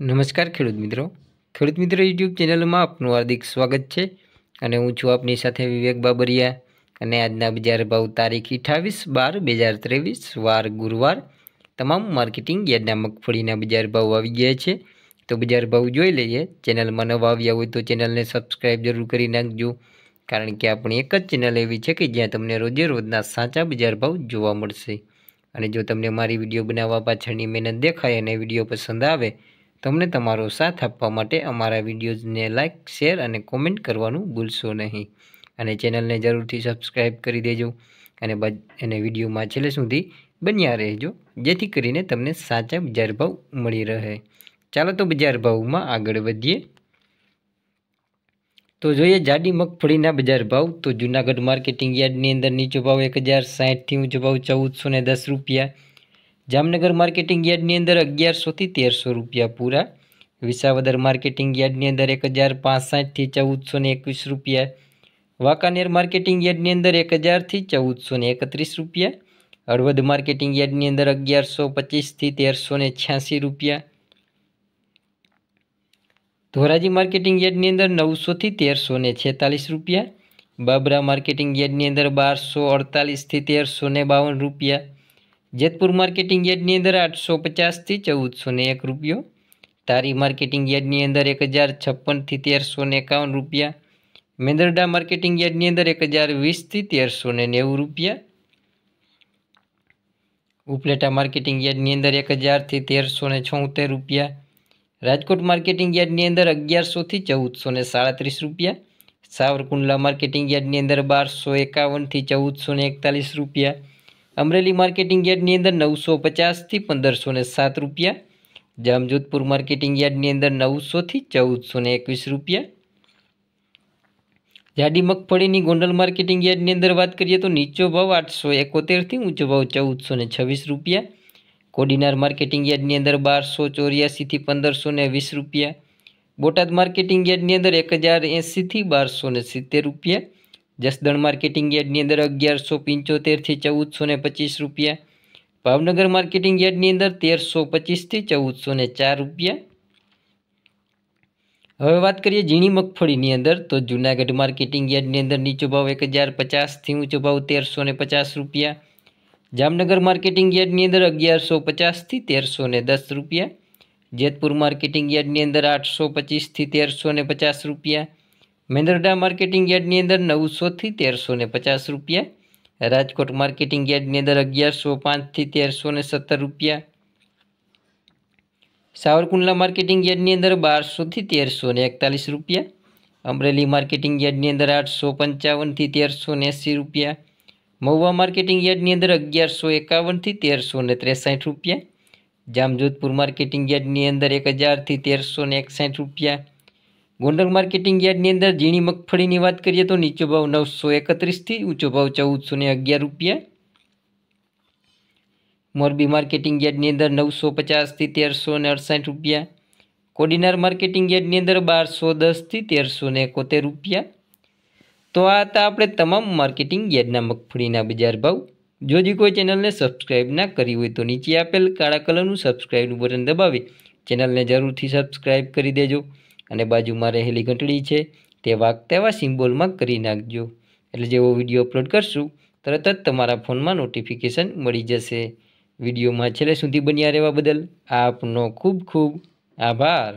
નમસ્કાર ખેડૂત મિત્રો ખેડૂત મિત્રો યુટ્યુબ ચેનલમાં આપનું હાર્દિક સ્વાગત છે અને હું છું આપની સાથે વિવેક બાબરિયા અને આજના બજાર ભાવ તારીખ અઠાવીસ બાર બે હજાર ત્રેવીસ વાર ગુરુવાર તમામ માર્કેટિંગ યાદના મગફળીના બજાર ભાવ આવી ગયા છે તો બજાર ભાવ જોઈ લઈએ ચેનલમાં નવા આવ્યા હોય તો ચેનલને સબસ્ક્રાઈબ જરૂર કરી નાખજો કારણ કે આપણી એક જ ચેનલ એવી છે કે જ્યાં તમને રોજે રોજના સાચા બજાર ભાવ જોવા મળશે અને જો તમને મારી વિડીયો બનાવવા પાછળની મહેનત દેખાય અને વિડીયો પસંદ આવે તમને તમારો સાથ આપવા માટે અમારા વિડીયોઝને લાઇક શેર અને કોમેન્ટ કરવાનું ભૂલશો નહીં અને ચેનલને જરૂરથી સબસ્ક્રાઈબ કરી દેજો અને બ અને વિડીયોમાં છેલ્લે સુધી બન્યા રહેજો જેથી કરીને તમને સાચા બજાર ભાવ મળી રહે ચાલો તો બજાર ભાવમાં આગળ વધીએ તો જોઈએ જાડી મગફળીના બજાર ભાવ તો જૂનાગઢ માર્કેટિંગ યાર્ડની અંદર નીચો ભાવ એક હજાર સાહીઠથી ઊંચો ભાવ ચૌદસો ને દસ રૂપિયા જામનગર માર્કેટિંગ યાર્ડની અંદર અગિયારસોથી તેરસો રૂપિયા પૂરા વિસાવદર માર્કેટિંગ યાર્ડની અંદર એક હજાર પાંસઠથી ચૌદસો ને એકવીસ રૂપિયા વાંકાનેર માર્કેટિંગ યાર્ડની અંદર એક હજારથી ચૌદસો ને એકત્રીસ રૂપિયા હળવદ માર્કેટિંગ યાર્ડની અંદર અગિયારસો પચીસથી તેરસો ને છ્યાસી રૂપિયા ધોરાજી માર્કેટિંગ યાર્ડની અંદર નવસોથી તેરસો ને છેતાલીસ રૂપિયા બાબરા માર્કેટિંગ યાર્ડની અંદર બારસો અડતાલીસથી તેરસો ને બાવન રૂપિયા જેતપુર માર્કેટિંગ યાર્ડની અંદર આઠસો પચાસથી ચૌદસો ને એક રૂપિયો તારી માર્કેટિંગ યાર્ડની અંદર એક હજાર છપ્પનથી તેરસો ને એકાવન રૂપિયા મેંદરડા માર્કેટિંગ યાર્ડની અંદર એક હજાર વીસથી તેરસો ને નેવું રૂપિયા ઉપલેટા માર્કેટિંગ યાર્ડની અંદર એક હજારથી તેરસો ને છોતેર રૂપિયા રાજકોટ માર્કેટિંગ યાર્ડની અંદર અગિયારસોથી ચૌદસો ને સાડત્રીસ રૂપિયા સાવરકુંડલા માર્કેટિંગ યાર્ડની અંદર બારસો એકાવનથી ચૌદસો ને એકતાલીસ રૂપિયા અમરેલી માર્કેટિંગ યાર્ડની અંદર નવસો પચાસથી પંદરસો ને સાત રૂપિયા જામજોધપુર માર્કેટિંગ યાર્ડની અંદર નવસોથી ચૌદસો ને એકવીસ રૂપિયા જાડી મગફળીની ગોંડલ માર્કેટિંગ યાર્ડની અંદર વાત કરીએ તો નીચો ભાવ આઠસો એકોતેરથી ઊંચો ભાવ ચૌદસો ને છવ્વીસ રૂપિયા કોડીનાર માર્કેટિંગ યાર્ડની અંદર બારસો ચોર્યાસીથી પંદરસો ને વીસ રૂપિયા બોટાદ માર્કેટિંગ યાર્ડની અંદર એક હજાર એંસીથી બારસો ને સિત્તેર રૂપિયા जसदण मार्केटिंग यार्ड अंदर अगियार सौ पिंचोतेर थी चौदह सौ पच्चीस रुपया भावनगर मार्केटिंग यार्ड अंदर तेर सौ पच्चीस थी चौदह सौ चार रुपया हमें बात करिए झीणी मगफड़ी अंदर तो जूनागढ़ मार्केटिंग यार्ड अंदर नीचो भाव एक हज़ार पचास थी ऊँचो भाव तेर सौ पचास रुपया जामनगर मार्केटिंग यार्ड अंदर अगियार सौ पचास थी तेर सौ दस रुपया जेतपुर मार्केटिंग यार्ड अंदर आठ सौ पच्चीस थी तेर सौ पचास रुपया मेंदरडा मार्केटिंग यार्डनी अंदर नौ सौ थी तेर सौ पचास रुपया राजकोट मार्केटिंग यार्डनी अंदर अगियार सौ पांच थी तेर सौ सत्तर रुपया सावरकुंडला मार्केटिंग यार्डनी अंदर बार सौ थी तेर सौ एकतालीस रुपया अमरेली मार्केटिंग यार्डनी अंदर आठ सौ पंचावन थी तेर सौ एसी रुपया महुआ मार्केटिंग यार्डनी अंदर अगियार सौ एकावन थी तेर सौ तेसठ रुपया जामजोधपुर मार्केटिंग यार्डनी अंदर एक हज़ार थी तेर सौ एकसठ रुपया ગોંડલ માર્કેટિંગ યાર્ડની અંદર ઝીણી મગફળીની વાત કરીએ તો નીચો ભાવ નવસો એકત્રીસથી ઊંચો ભાવ ચૌદસો ને અગિયાર રૂપિયા મોરબી માર્કેટિંગ યાર્ડની અંદર નવસો પચાસથી તેરસો ને અડસઠ રૂપિયા કોડીનાર માર્કેટિંગ યાર્ડની અંદર બારસો દસથી તેરસો ને એકોતેર રૂપિયા તો આ હતા આપણે તમામ માર્કેટિંગ યાર્ડના મગફળીના બજાર ભાવ જો જે કોઈ ચેનલને સબસ્ક્રાઈબ ના કરી હોય તો નીચે આપેલ કાળા કલરનું સબસ્ક્રાઇબનું બટન દબાવી ચેનલને જરૂરથી સબસ્ક્રાઈબ કરી દેજો અને બાજુમાં રહેલી ઘંટડી છે તે વાક તેવા સિમ્બોલમાં કરી નાખજો એટલે જેવો વિડીયો અપલોડ કરશું તરત જ તમારા ફોનમાં નોટિફિકેશન મળી જશે વિડીયોમાં છેલ્લે સુધી બન્યા રહેવા બદલ આપનો ખૂબ ખૂબ આભાર